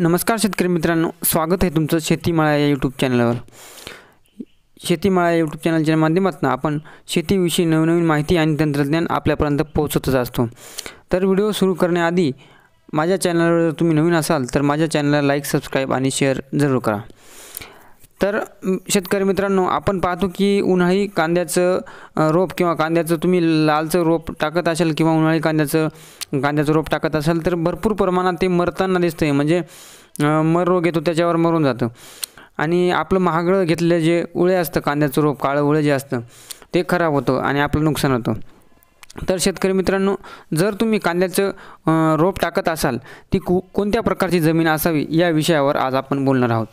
नमस्कार शेतकरी मित्रांनो स्वागत आहे तुमचं शेतीमाळा या यूट्यूब चॅनलवर शेतीमाळा यूट्यूब चॅनलच्या माध्यमातून आपण शेतीविषयी नवनवीन माहिती आणि तंत्रज्ञान आपल्यापर्यंत पोहोचतच असतो तर व्हिडिओ सुरू करण्याआधी माझ्या चॅनलवर जर तुम्ही नवीन असाल तर माझ्या चॅनलला लाईक सबस्क्राईब आणि शेअर जरूर करा तर शेतकरी मित्रांनो आपण पाहतो की उन्हाळी कांद्याचं रोप किंवा कांद्याचं तुम्ही लालचं रोप टाकत असाल किंवा उन्हाळी कांद्याचं कांद्याचं रोप टाकत असाल तर भरपूर प्रमाणात ते मरताना दिसतं म्हणजे मर रोग येतो त्याच्यावर मरून जातं आणि आपलं महागळं घेतलेलं जे उळे असतं कांद्याचं रोप काळं उळे जे असतं ते खराब होतं आणि आपलं नुकसान होतं तर शेतकरी मित्रांनो जर तुम्ही कांद्याचं रोप टाकत असाल ती कु कोणत्या प्रकारची जमीन असावी या विषयावर आज आपण बोलणार आहोत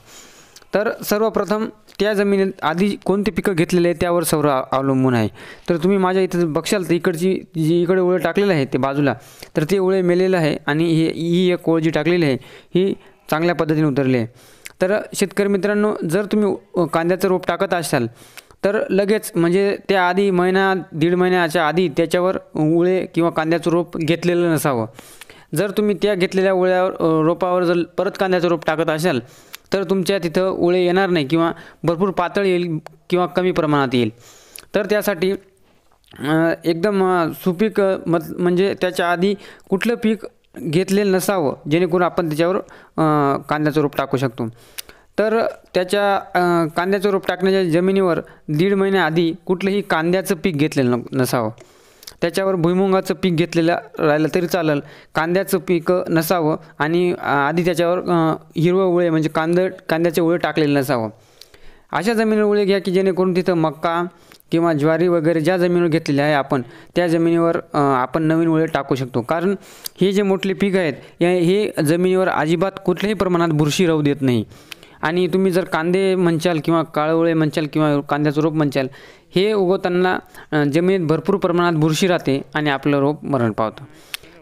तर सर्वप्रथम त्या जमिनीत आधी कोणती पिकं घेतलेले आहे त्यावर सर्व अवलंबून आहे तर तुम्ही माझ्या इथं बघशाल तर इकडची जी इकडे ओळे टाकलेलं आहे ते बाजूला तर ते ओळे मेलेलं आहे आणि हे ही एक ओळ जी टाकलेली आहे ही चांगल्या पद्धतीने उतरली आहे तर शेतकरी मित्रांनो जर तुम्ही कांद्याचं रोप टाकत असाल तर लगेच म्हणजे त्या आधी महिना दीड महिन्याच्या आधी त्याच्यावर उळे किंवा कांद्याचं रोप घेतलेलं नसावं जर तुम्ही त्या घेतलेल्या उळ्यावर रोपावर जर परत कांद्याचं रोप टाकत असाल तर तुमच्या तिथं उळे येणार नाही किंवा भरपूर पातळ येईल किंवा कमी प्रमाणात येईल तर त्यासाठी एकदम सुपीक मत म्हणजे त्याच्या आधी कुठलं पीक घेतलेलं नसावं जेणेकरून आपण त्याच्यावर कांद्याचं रोप टाकू शकतो तर त्याच्या कांद्याचं रोप टाकण्याच्या जमिनीवर दीड महिन्याआधी कुठलंही कांद्याचं पीक घेतलेलं नसावं त्याच्यावर भुईमुगाचं पीक घेतलेलं राहिलं तरी चालेल कांद्याचं पीक नसावं आणि आधी त्याच्यावर हिरवं उळे म्हणजे कांद कांद्याचे उळे टाकलेले नसावं अशा जमिनीवर उळे घ्या की जेणेकरून तिथं मक्का किंवा ज्वारी वगैरे ज्या जमिनीवर घेतलेल्या आहे आपण त्या जमिनीवर आपण नवीन उळे टाकू शकतो कारण हे जे मोठले पीक आहेत हे जमिनीवर अजिबात कुठल्याही प्रमाणात बुरशी राहू देत नाही आणि तुम्ही जर कांदे म्हणचाल किंवा काळवळे मंचाल किंवा कांद्याचं रोप म्हणचाल हे उगवताना जमिनीत भरपूर प्रमाणात बुरशी राहते आणि आपलं रोप मरण पावतं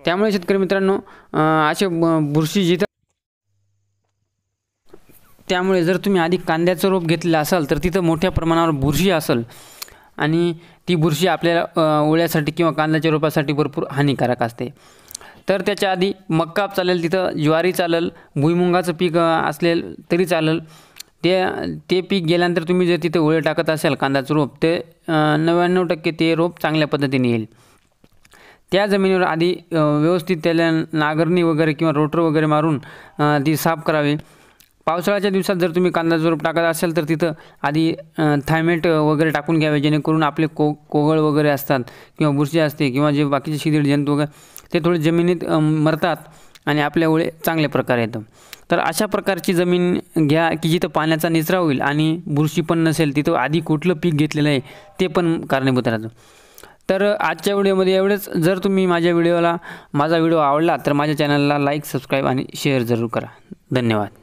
त्यामुळे शेतकरी मित्रांनो असे बुरशी जिथं त्यामुळे जर तुम्ही आधी कांद्याचं रोप घेतलेलं असाल तर तिथं मोठ्या प्रमाणावर बुरशी असेल आणि ती बुरशी आपल्याला ओळ्यासाठी किंवा कांद्याच्या रोपासाठी भरपूर हानिकारक असते तर त्याच्या आधी मक्का चालेल तिथं ज्वारी चालेल भुईमुंगाचं पीक असलेल तरी चालेल ते ते पीक गेल्यानंतर तुम्ही जर तिथे ओळे टाकत असाल कांद्याचं रोप ते नव्याण्णव टक्के ते रोप चांगल्या पद्धतीने येईल त्या जमिनीवर आधी व्यवस्थित त्याला नागरणी वगैरे किंवा रोटर वगैरे मारून ती साफ करावी पावसाळ्याच्या दिवसात जर तुम्ही कांद्याचं रोप टाकत असाल तर तिथं आधी थायमेट वगैरे टाकून घ्यावे जेणेकरून आपले को कोगळ वगैरे असतात किंवा बुरशी असते किंवा जे बाकीचे शिदीड जंतू वगैरे ते थोडे जमिनीत मरतात आणि आपल्या ओळे चांगल्या प्रकारे येतं तर अशा प्रकारची जमीन घ्या की जिथं पाण्याचा निचरा होईल आणि बुरशी पण नसेल तिथं आधी कुठलं पीक घेतलेलं आहे ते पण कारणीभूत राहतं तर आजच्या व्हिडिओमध्ये एवढंच जर तुम्ही माझ्या व्हिडिओला माझा व्हिडिओ आवडला तर माझ्या चॅनलला लाईक सबस्क्राईब आणि शेअर जरूर करा धन्यवाद